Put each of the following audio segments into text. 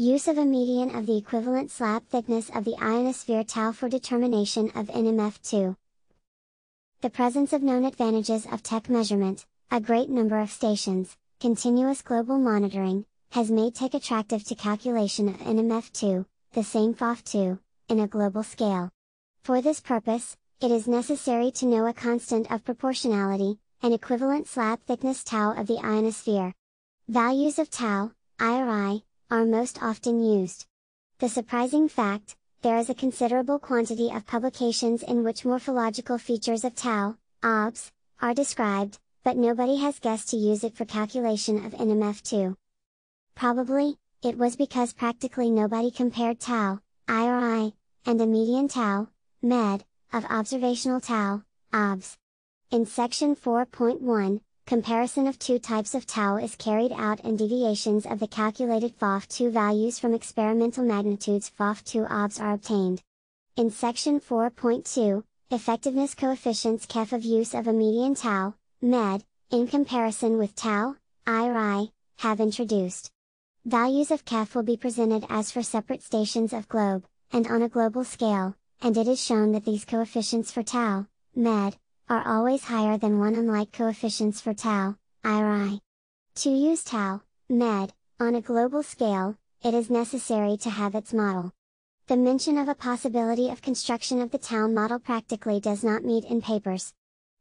Use of a median of the equivalent slab thickness of the ionosphere tau for determination of NMF2. The presence of known advantages of tech measurement, a great number of stations, continuous global monitoring, has made tech attractive to calculation of NMF2, the same FOF2, in a global scale. For this purpose, it is necessary to know a constant of proportionality, an equivalent slab thickness tau of the ionosphere. Values of tau, IRI, are most often used. The surprising fact, there is a considerable quantity of publications in which morphological features of tau, obs, are described, but nobody has guessed to use it for calculation of NMF2. Probably, it was because practically nobody compared tau, IRI, and the median tau, med, of observational tau, obs. In section 4.1, comparison of two types of tau is carried out and deviations of the calculated FOF2 values from experimental magnitudes FOF2 OBS are obtained. In section 4.2, effectiveness coefficients KEF of use of a median tau, MED, in comparison with tau, IRI, have introduced. Values of KEF will be presented as for separate stations of globe, and on a global scale, and it is shown that these coefficients for tau, MED, are always higher than 1 unlike coefficients for tau, IRI. To use tau, med, on a global scale, it is necessary to have its model. The mention of a possibility of construction of the tau model practically does not meet in papers.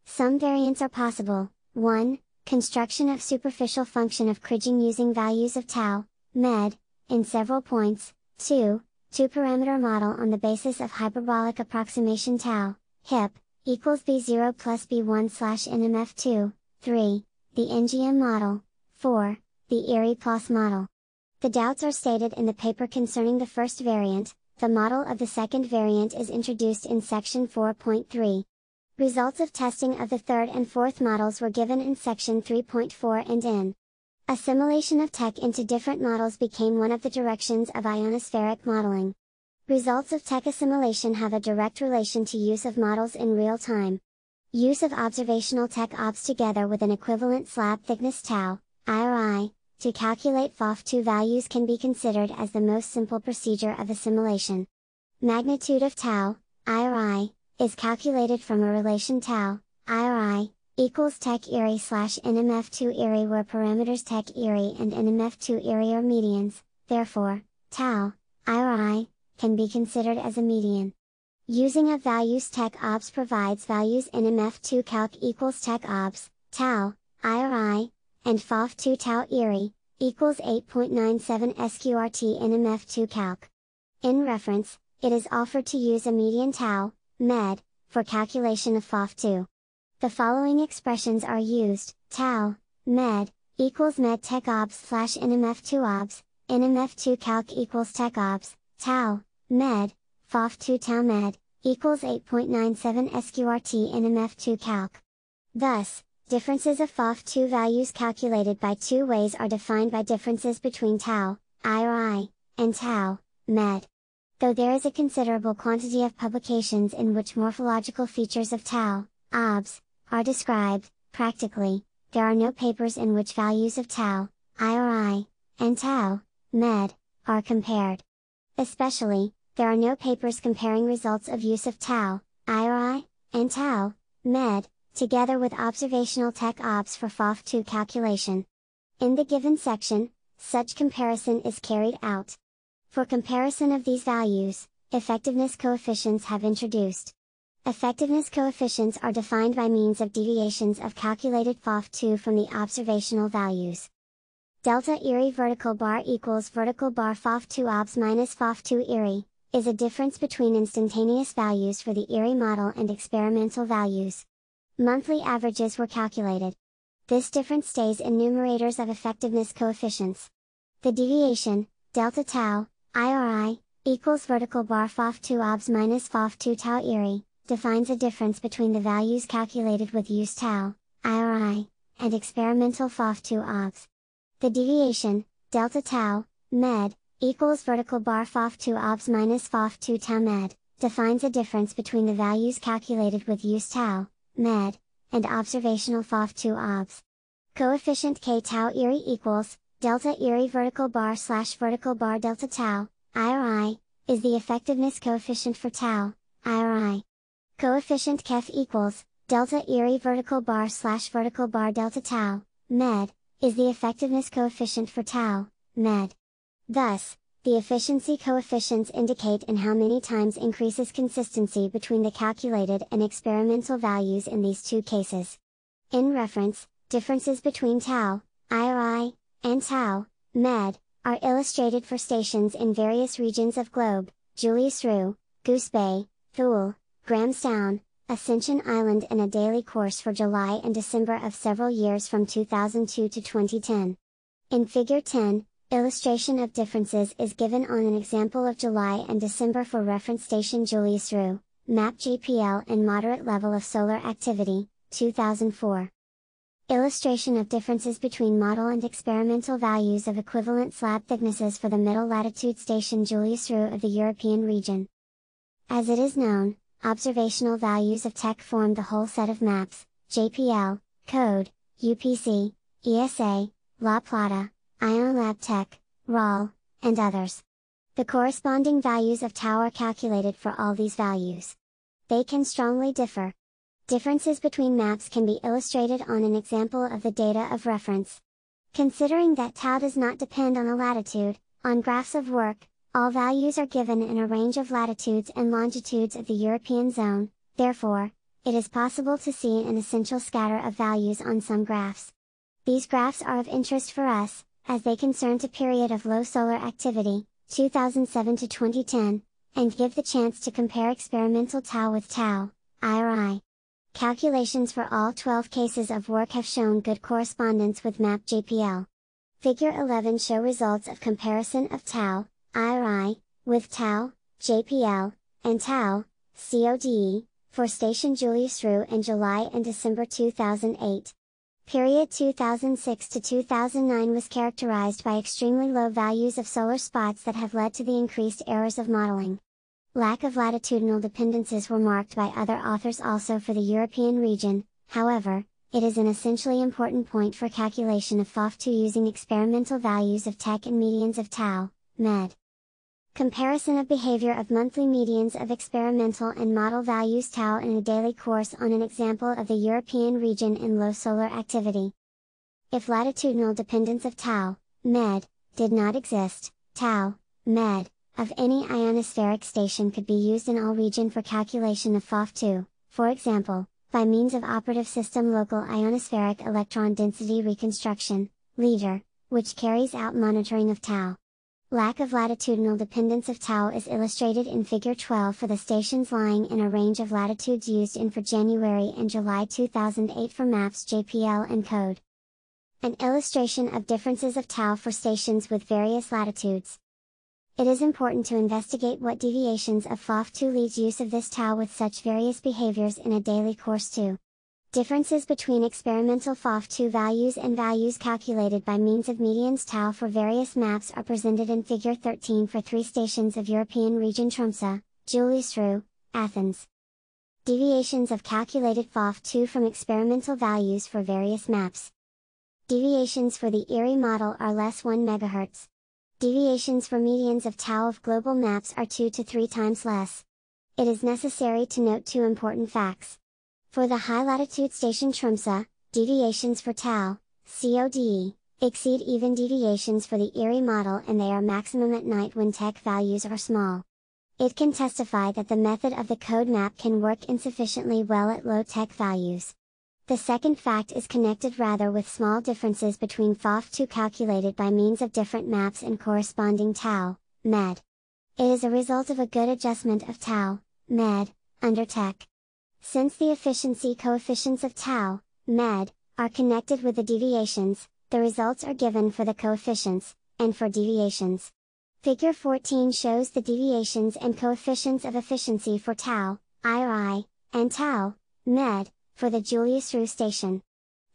Some variants are possible. 1. Construction of superficial function of kriging using values of tau, med, in several points. 2. Two-parameter model on the basis of hyperbolic approximation tau, hip, equals B0 plus B1 slash NMF2, 3, the NGM model, 4, the ERI plus model. The doubts are stated in the paper concerning the first variant, the model of the second variant is introduced in section 4.3. Results of testing of the third and fourth models were given in section 3.4 and in. Assimilation of tech into different models became one of the directions of ionospheric modeling. Results of tech assimilation have a direct relation to use of models in real time. Use of observational tech ops together with an equivalent slab thickness tau, IRI, to calculate FOF2 values can be considered as the most simple procedure of assimilation. Magnitude of tau, IRI, is calculated from a relation tau, IRI, equals tech ERI slash NMF2 ERI where parameters tech ERI and NMF2 ERI are medians, therefore, tau, IRI, can be considered as a median. Using a values tech obs provides values in MF2 calc equals tech obs, tau, IRI, and FOF2 tau IRI, equals 8.97 SQRT in MF2 calc. In reference, it is offered to use a median tau, med, for calculation of FOF2. The following expressions are used, tau, med, equals med tech obs slash NMF2 obs, NMF2 calc equals tech obs, tau, med, FOF2 tau med, equals 8.97 SQRT in MF2 calc. Thus, differences of FOF2 values calculated by two ways are defined by differences between tau, I or I, and tau, med. Though there is a considerable quantity of publications in which morphological features of tau, obs, are described, practically, there are no papers in which values of tau, I or I, and tau, med, are compared. Especially, there are no papers comparing results of use of tau, IRI, and tau, MED, together with observational tech ops for FOF2 calculation. In the given section, such comparison is carried out. For comparison of these values, effectiveness coefficients have introduced. Effectiveness coefficients are defined by means of deviations of calculated FOF2 from the observational values. Delta Erie vertical bar equals vertical bar FOF2 obs minus FOF2 Erie, is a difference between instantaneous values for the Erie model and experimental values. Monthly averages were calculated. This difference stays in numerators of effectiveness coefficients. The deviation, delta tau, IRI, equals vertical bar FOF2 obs minus FOF2 tau Erie, defines a difference between the values calculated with use tau, IRI, and experimental FOF2 obs. The deviation, delta tau, med, equals vertical bar FOF2 obs minus FOF2 tau med, defines a difference between the values calculated with use tau, med, and observational FOF2 obs. Coefficient k tau iri equals, delta iri vertical bar slash vertical bar delta tau, iri, is the effectiveness coefficient for tau, iri. Coefficient kef equals, delta iri vertical bar slash vertical bar delta tau, med, is the effectiveness coefficient for tau, med. Thus, the efficiency coefficients indicate in how many times increases consistency between the calculated and experimental values in these two cases. In reference, differences between tau, IRI, and tau, MED, are illustrated for stations in various regions of globe, Julius Rue, Goose Bay, Thule, Grahamstown, Ascension Island in a daily course for July and December of several years from 2002 to 2010. In Figure 10, Illustration of differences is given on an example of July and December for reference station Julius Rue, map GPL and moderate level of solar activity, 2004. Illustration of differences between model and experimental values of equivalent slab thicknesses for the middle latitude station Julius Rue of the European region. As it is known, observational values of TEC form the whole set of maps, JPL, code, UPC, ESA, La Plata, Ion Lab Tech, RAL, and others. The corresponding values of tau are calculated for all these values. They can strongly differ. Differences between maps can be illustrated on an example of the data of reference. Considering that tau does not depend on a latitude, on graphs of work, all values are given in a range of latitudes and longitudes of the European zone, therefore, it is possible to see an essential scatter of values on some graphs. These graphs are of interest for us, as they concerned a period of low solar activity, 2007 to 2010, and give the chance to compare experimental tau with tau, IRI. Calculations for all 12 cases of work have shown good correspondence with JPL. Figure 11 show results of comparison of tau, IRI, with tau, JPL, and tau, CODE, for station Julius Rue in July and December 2008 period 2006 to 2009 was characterized by extremely low values of solar spots that have led to the increased errors of modeling. Lack of latitudinal dependencies were marked by other authors also for the European region, however, it is an essentially important point for calculation of FOF2 using experimental values of TEC and medians of tau, med. Comparison of behavior of monthly medians of experimental and model values tau in a daily course on an example of the European region in low solar activity. If latitudinal dependence of tau, med, did not exist, tau, med, of any ionospheric station could be used in all region for calculation of FOF2, for example, by means of operative system local ionospheric electron density reconstruction, LEADER, which carries out monitoring of tau. Lack of latitudinal dependence of tau is illustrated in Figure 12 for the stations lying in a range of latitudes used in for January and July 2008 for maps JPL and code. An illustration of differences of tau for stations with various latitudes. It is important to investigate what deviations of FOF2 leads use of this tau with such various behaviors in a daily course too. Differences between experimental FOF2 values and values calculated by means of medians tau for various maps are presented in Figure 13 for three stations of European region Tromsø, Juliusrud, Athens. Deviations of calculated FOF2 from experimental values for various maps. Deviations for the Erie model are less 1 MHz. Deviations for medians of tau of global maps are 2 to 3 times less. It is necessary to note two important facts. For the high latitude station Tromsø, deviations for tau, CODE, exceed even deviations for the Erie model and they are maximum at night when tech values are small. It can testify that the method of the code map can work insufficiently well at low tech values. The second fact is connected rather with small differences between FOF2 calculated by means of different maps and corresponding tau, med. It is a result of a good adjustment of tau, med, under tech. Since the efficiency coefficients of tau, med, are connected with the deviations, the results are given for the coefficients, and for deviations. Figure 14 shows the deviations and coefficients of efficiency for tau, IRI, and tau, med, for the Julius Rue station.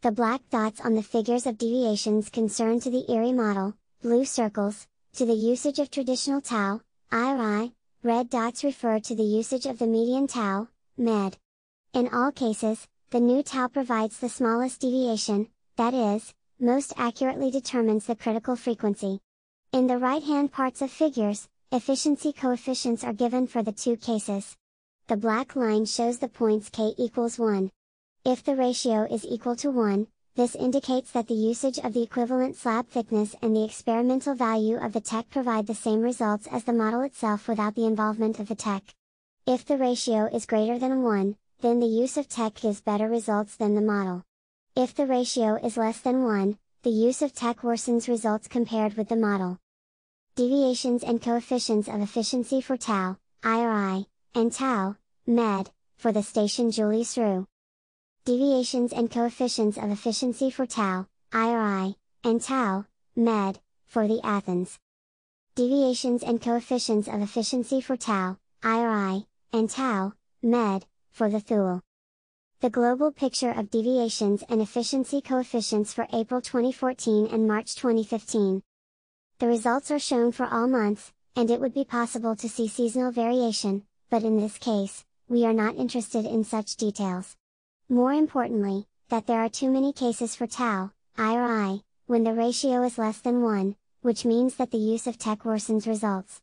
The black dots on the figures of deviations concern to the Erie model, blue circles, to the usage of traditional tau, IRI, red dots refer to the usage of the median tau, med. In all cases, the new tau provides the smallest deviation, that is, most accurately determines the critical frequency. In the right-hand parts of figures, efficiency coefficients are given for the two cases. The black line shows the points k equals 1. If the ratio is equal to 1, this indicates that the usage of the equivalent slab thickness and the experimental value of the tech provide the same results as the model itself without the involvement of the tech. If the ratio is greater than 1, then the use of tech gives better results than the model. If the ratio is less than 1, the use of tech worsens results compared with the model. Deviations and coefficients of efficiency for tau, IRI, and tau, MED, for the station Julius Rue. Deviations and coefficients of efficiency for tau, IRI, and tau, MED, for the Athens. Deviations and coefficients of efficiency for tau, IRI, and tau, MED, for the Thule. The global picture of deviations and efficiency coefficients for April 2014 and March 2015. The results are shown for all months, and it would be possible to see seasonal variation, but in this case, we are not interested in such details. More importantly, that there are too many cases for tau, i or i, when the ratio is less than 1, which means that the use of tech worsens results.